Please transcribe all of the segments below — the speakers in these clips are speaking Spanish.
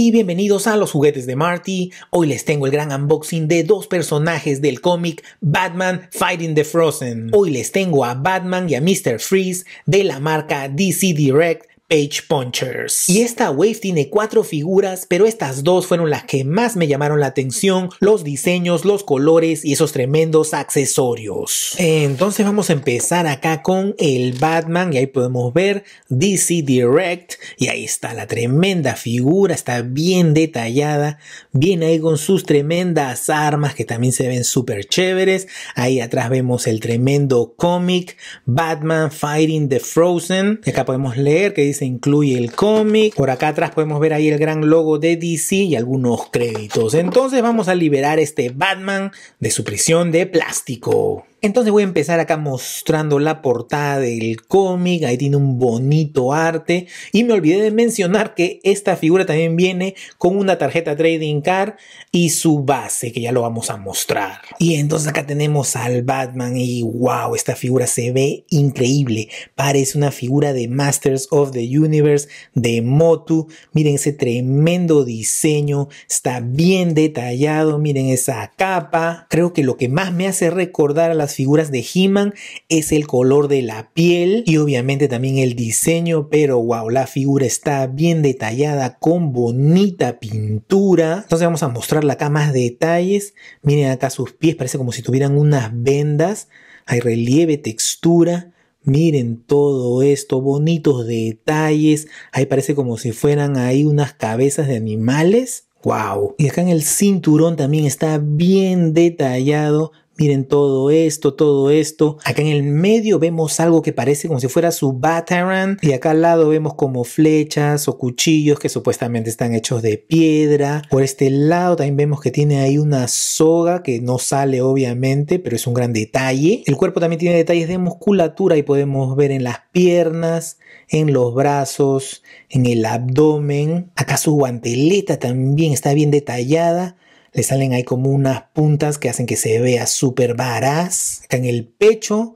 y bienvenidos a los juguetes de Marty. Hoy les tengo el gran unboxing de dos personajes del cómic Batman Fighting the Frozen. Hoy les tengo a Batman y a Mr. Freeze de la marca DC Direct Page Punchers. Y esta wave tiene cuatro figuras, pero estas dos fueron las que más me llamaron la atención, los diseños, los colores y esos tremendos accesorios. Entonces vamos a empezar acá con el Batman y ahí podemos ver DC Direct y ahí está la tremenda figura, está bien detallada, viene ahí con sus tremendas armas que también se ven súper chéveres. Ahí atrás vemos el tremendo cómic Batman Fighting the Frozen. Acá podemos leer que dice se incluye el cómic. Por acá atrás podemos ver ahí el gran logo de DC y algunos créditos. Entonces vamos a liberar este Batman de su prisión de plástico. Entonces voy a empezar acá mostrando la portada del cómic, ahí tiene un bonito arte y me olvidé de mencionar que esta figura también viene con una tarjeta trading card y su base que ya lo vamos a mostrar. Y entonces acá tenemos al Batman y wow, esta figura se ve increíble, parece una figura de Masters of the Universe de Motu, miren ese tremendo diseño, está bien detallado, miren esa capa, creo que lo que más me hace recordar a la figuras de He-Man es el color de la piel y obviamente también el diseño, pero wow, la figura está bien detallada con bonita pintura. Entonces vamos a mostrarla acá más detalles. Miren acá sus pies, parece como si tuvieran unas vendas. Hay relieve, textura. Miren todo esto, bonitos detalles. Ahí parece como si fueran ahí unas cabezas de animales. ¡Wow! Y acá en el cinturón también está bien detallado miren todo esto, todo esto. Acá en el medio vemos algo que parece como si fuera su Bataran. y acá al lado vemos como flechas o cuchillos que supuestamente están hechos de piedra. Por este lado también vemos que tiene ahí una soga que no sale obviamente, pero es un gran detalle. El cuerpo también tiene detalles de musculatura y podemos ver en las piernas, en los brazos, en el abdomen. Acá su guanteleta también está bien detallada le salen ahí como unas puntas que hacen que se vea súper varaz. Acá en el pecho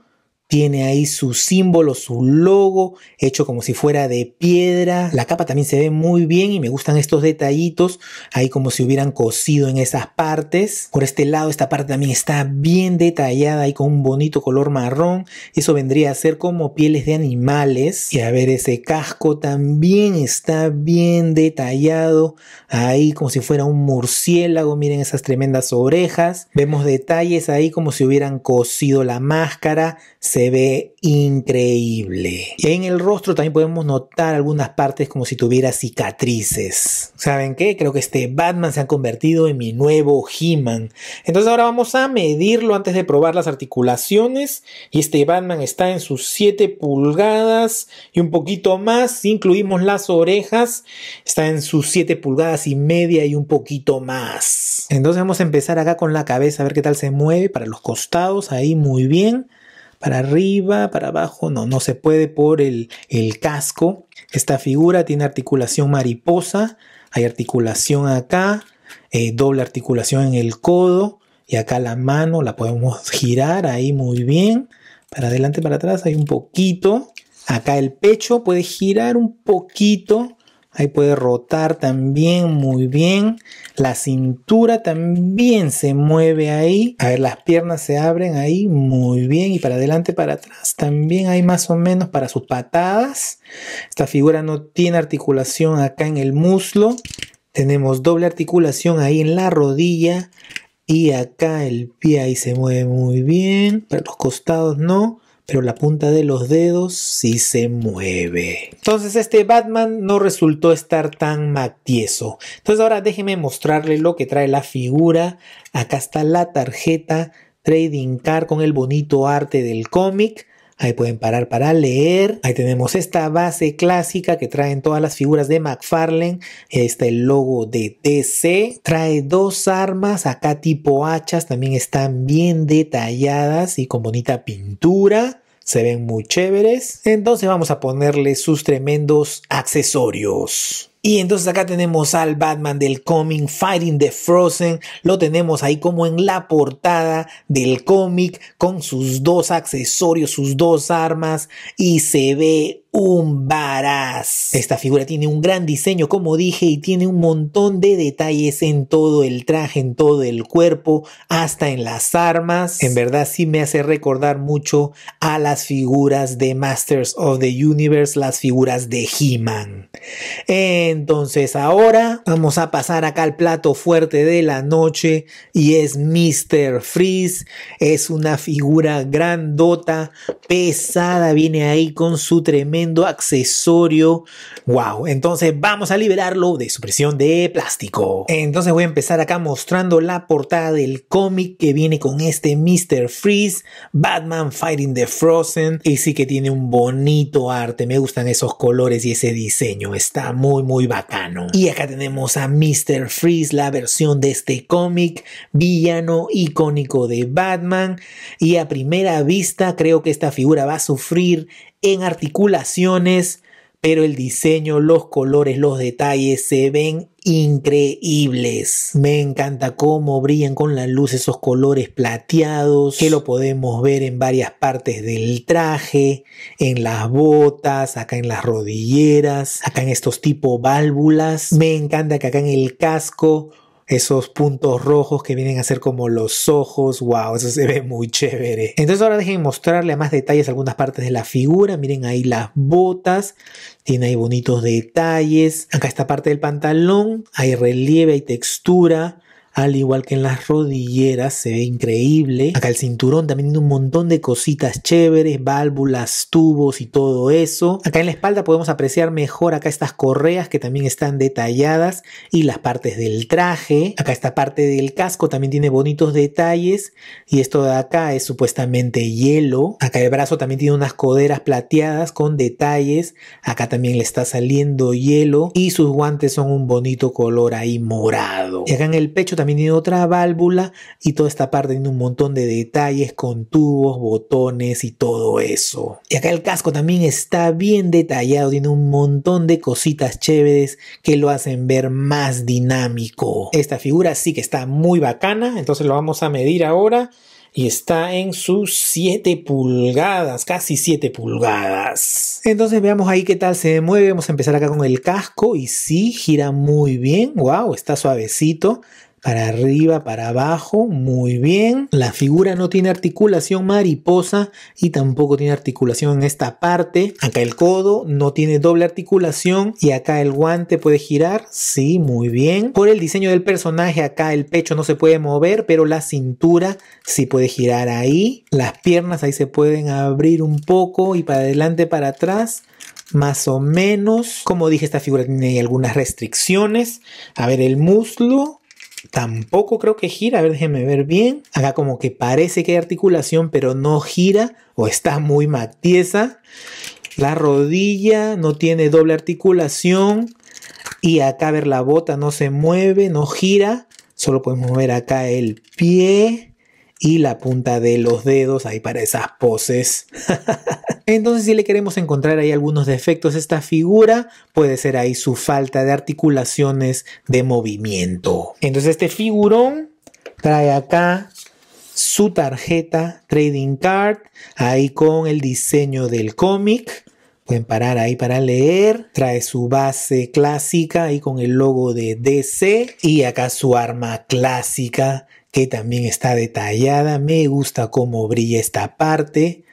tiene ahí su símbolo, su logo, hecho como si fuera de piedra. La capa también se ve muy bien y me gustan estos detallitos, ahí como si hubieran cosido en esas partes. Por este lado, esta parte también está bien detallada y con un bonito color marrón. Eso vendría a ser como pieles de animales. Y a ver, ese casco también está bien detallado, ahí como si fuera un murciélago. Miren esas tremendas orejas. Vemos detalles ahí como si hubieran cosido la máscara. Se se ve increíble. En el rostro también podemos notar algunas partes como si tuviera cicatrices. ¿Saben qué? Creo que este Batman se ha convertido en mi nuevo He-Man. Entonces ahora vamos a medirlo antes de probar las articulaciones. Y este Batman está en sus 7 pulgadas y un poquito más. incluimos las orejas, está en sus 7 pulgadas y media y un poquito más. Entonces vamos a empezar acá con la cabeza a ver qué tal se mueve para los costados. Ahí muy bien para arriba, para abajo, no, no se puede por el, el casco. Esta figura tiene articulación mariposa, hay articulación acá, eh, doble articulación en el codo y acá la mano la podemos girar ahí muy bien. Para adelante, para atrás hay un poquito. Acá el pecho puede girar un poquito Ahí puede rotar también muy bien. La cintura también se mueve ahí. A ver, las piernas se abren ahí muy bien. Y para adelante, para atrás. También hay más o menos para sus patadas. Esta figura no tiene articulación acá en el muslo. Tenemos doble articulación ahí en la rodilla. Y acá el pie ahí se mueve muy bien. Para los costados no pero la punta de los dedos sí se mueve. Entonces este Batman no resultó estar tan matieso. Entonces ahora déjenme mostrarle lo que trae la figura. Acá está la tarjeta Trading Card con el bonito arte del cómic. Ahí pueden parar para leer. Ahí tenemos esta base clásica que traen todas las figuras de McFarlane. Ahí está el logo de DC. Trae dos armas acá tipo hachas. También están bien detalladas y con bonita pintura se ven muy chéveres. Entonces vamos a ponerle sus tremendos accesorios. Y entonces acá tenemos al Batman del cómic Fighting the Frozen. Lo tenemos ahí como en la portada del cómic con sus dos accesorios, sus dos armas. Y se ve un Esta figura tiene un gran diseño, como dije, y tiene un montón de detalles en todo el traje, en todo el cuerpo, hasta en las armas. En verdad sí me hace recordar mucho a las figuras de Masters of the Universe, las figuras de He-Man. Entonces ahora vamos a pasar acá al plato fuerte de la noche y es Mr. Freeze. Es una figura grandota, pesada, viene ahí con su tremendo accesorio. ¡Wow! Entonces vamos a liberarlo de su presión de plástico. Entonces voy a empezar acá mostrando la portada del cómic que viene con este Mr. Freeze, Batman Fighting the Frozen. Y sí que tiene un bonito arte. Me gustan esos colores y ese diseño. Está muy, muy bacano. Y acá tenemos a Mr. Freeze, la versión de este cómic, villano icónico de Batman. Y a primera vista creo que esta figura va a sufrir en articulaciones, pero el diseño, los colores, los detalles se ven increíbles. Me encanta cómo brillan con la luz esos colores plateados, que lo podemos ver en varias partes del traje, en las botas, acá en las rodilleras, acá en estos tipo válvulas. Me encanta que acá en el casco esos puntos rojos que vienen a ser como los ojos. ¡Wow! Eso se ve muy chévere. Entonces ahora dejen mostrarle a más detalles algunas partes de la figura. Miren ahí las botas. Tiene ahí bonitos detalles. Acá esta parte del pantalón. Hay relieve, y textura al igual que en las rodilleras, se ve increíble. Acá el cinturón también tiene un montón de cositas chéveres, válvulas, tubos y todo eso. Acá en la espalda podemos apreciar mejor acá estas correas que también están detalladas y las partes del traje. Acá esta parte del casco también tiene bonitos detalles y esto de acá es supuestamente hielo. Acá el brazo también tiene unas coderas plateadas con detalles. Acá también le está saliendo hielo y sus guantes son un bonito color ahí morado. Y acá en el pecho también también tiene otra válvula y toda esta parte tiene un montón de detalles con tubos, botones y todo eso. Y acá el casco también está bien detallado, tiene un montón de cositas chéveres que lo hacen ver más dinámico. Esta figura sí que está muy bacana, entonces lo vamos a medir ahora y está en sus 7 pulgadas, casi 7 pulgadas. Entonces veamos ahí qué tal se mueve. Vamos a empezar acá con el casco y sí, gira muy bien. Wow, está suavecito para arriba, para abajo, muy bien. La figura no tiene articulación mariposa y tampoco tiene articulación en esta parte. Acá el codo no tiene doble articulación y acá el guante puede girar, sí, muy bien. Por el diseño del personaje, acá el pecho no se puede mover, pero la cintura sí puede girar ahí. Las piernas ahí se pueden abrir un poco y para adelante, para atrás más o menos. Como dije, esta figura tiene algunas restricciones. A ver, el muslo Tampoco creo que gira, a ver, déjenme ver bien. Acá como que parece que hay articulación, pero no gira o está muy matiesa. La rodilla no tiene doble articulación. Y acá, a ver, la bota no se mueve, no gira. Solo podemos ver acá el pie y la punta de los dedos ahí para esas poses. Entonces si le queremos encontrar ahí algunos defectos a esta figura, puede ser ahí su falta de articulaciones de movimiento. Entonces este figurón trae acá su tarjeta Trading Card, ahí con el diseño del cómic. Pueden parar ahí para leer. Trae su base clásica ahí con el logo de DC y acá su arma clásica que también está detallada. Me gusta cómo brilla esta parte.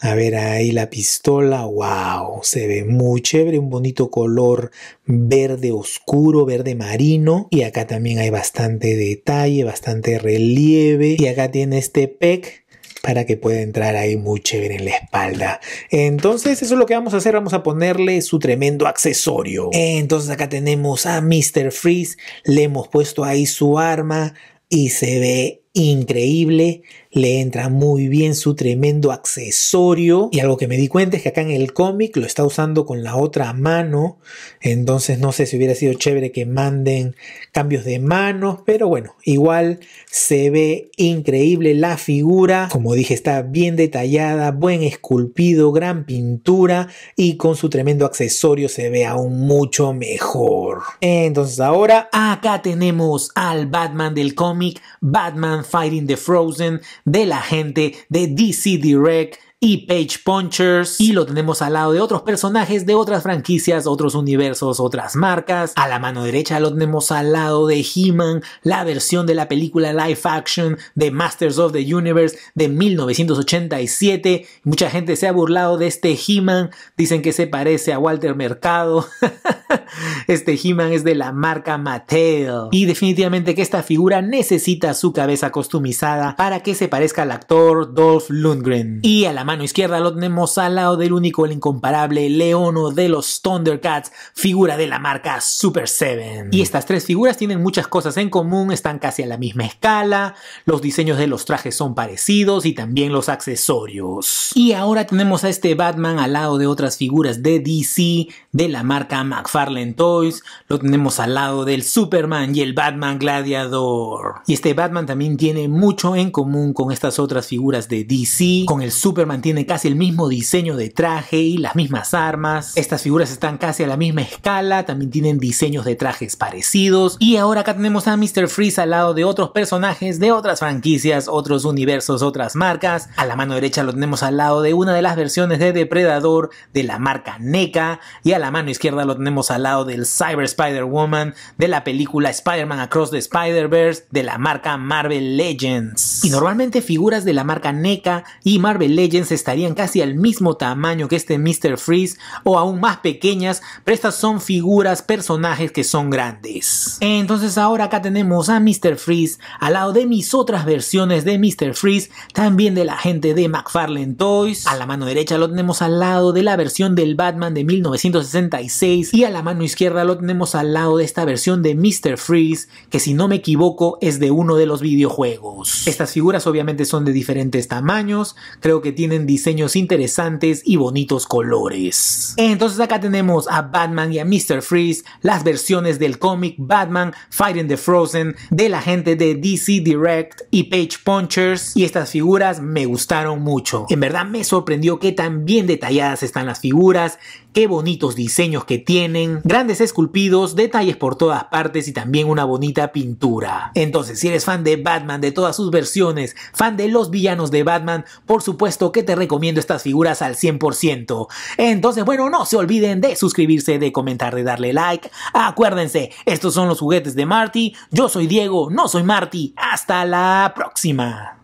A ver ahí la pistola, wow, se ve muy chévere, un bonito color verde oscuro, verde marino. Y acá también hay bastante detalle, bastante relieve. Y acá tiene este pec para que pueda entrar ahí muy chévere en la espalda. Entonces eso es lo que vamos a hacer, vamos a ponerle su tremendo accesorio. Entonces acá tenemos a Mr. Freeze, le hemos puesto ahí su arma y se ve increíble, le entra muy bien su tremendo accesorio y algo que me di cuenta es que acá en el cómic lo está usando con la otra mano, entonces no sé si hubiera sido chévere que manden cambios de manos, pero bueno, igual se ve increíble la figura, como dije está bien detallada, buen esculpido, gran pintura y con su tremendo accesorio se ve aún mucho mejor. Entonces ahora acá tenemos al Batman del cómic, Batman Fighting the Frozen, de la gente de DC Direct, y Page Punchers. Y lo tenemos al lado de otros personajes de otras franquicias, otros universos, otras marcas. A la mano derecha lo tenemos al lado de He-Man, la versión de la película live action de Masters of the Universe de 1987. Mucha gente se ha burlado de este He-Man, dicen que se parece a Walter Mercado. este He-Man es de la marca Mattel. Y definitivamente que esta figura necesita su cabeza customizada para que se parezca al actor Dolph Lundgren. Y a mano izquierda lo tenemos al lado del único, el incomparable Leono de los Thundercats, figura de la marca Super 7. Y estas tres figuras tienen muchas cosas en común, están casi a la misma escala, los diseños de los trajes son parecidos y también los accesorios. Y ahora tenemos a este Batman al lado de otras figuras de DC, de la marca McFarlane Toys, lo tenemos al lado del Superman y el Batman Gladiador. Y este Batman también tiene mucho en común con estas otras figuras de DC, con el Superman mantiene casi el mismo diseño de traje y las mismas armas. Estas figuras están casi a la misma escala, también tienen diseños de trajes parecidos. Y ahora acá tenemos a Mr. Freeze al lado de otros personajes de otras franquicias, otros universos, otras marcas. A la mano derecha lo tenemos al lado de una de las versiones de Depredador de la marca NECA. Y a la mano izquierda lo tenemos al lado del Cyber Spider-Woman de la película Spider-Man Across the Spider-Verse de la marca Marvel Legends. Y normalmente figuras de la marca NECA y Marvel Legends estarían casi al mismo tamaño que este Mr. Freeze o aún más pequeñas, pero estas son figuras, personajes que son grandes. Entonces ahora acá tenemos a Mr. Freeze al lado de mis otras versiones de Mr. Freeze, también de la gente de McFarlane Toys. A la mano derecha lo tenemos al lado de la versión del Batman de 1966 y a la mano izquierda lo tenemos al lado de esta versión de Mr. Freeze, que si no me equivoco es de uno de los videojuegos. Estas figuras obviamente son de diferentes tamaños, creo que tiene diseños interesantes y bonitos colores. Entonces acá tenemos a Batman y a Mr. Freeze, las versiones del cómic Batman Fighting the Frozen de la gente de DC Direct y Page Punchers y estas figuras me gustaron mucho. En verdad me sorprendió que tan bien detalladas están las figuras, qué bonitos diseños que tienen, grandes esculpidos, detalles por todas partes y también una bonita pintura. Entonces, si eres fan de Batman, de todas sus versiones, fan de los villanos de Batman, por supuesto que te recomiendo estas figuras al 100%. Entonces, bueno, no se olviden de suscribirse, de comentar, de darle like. Acuérdense, estos son los juguetes de Marty. Yo soy Diego, no soy Marty. Hasta la próxima.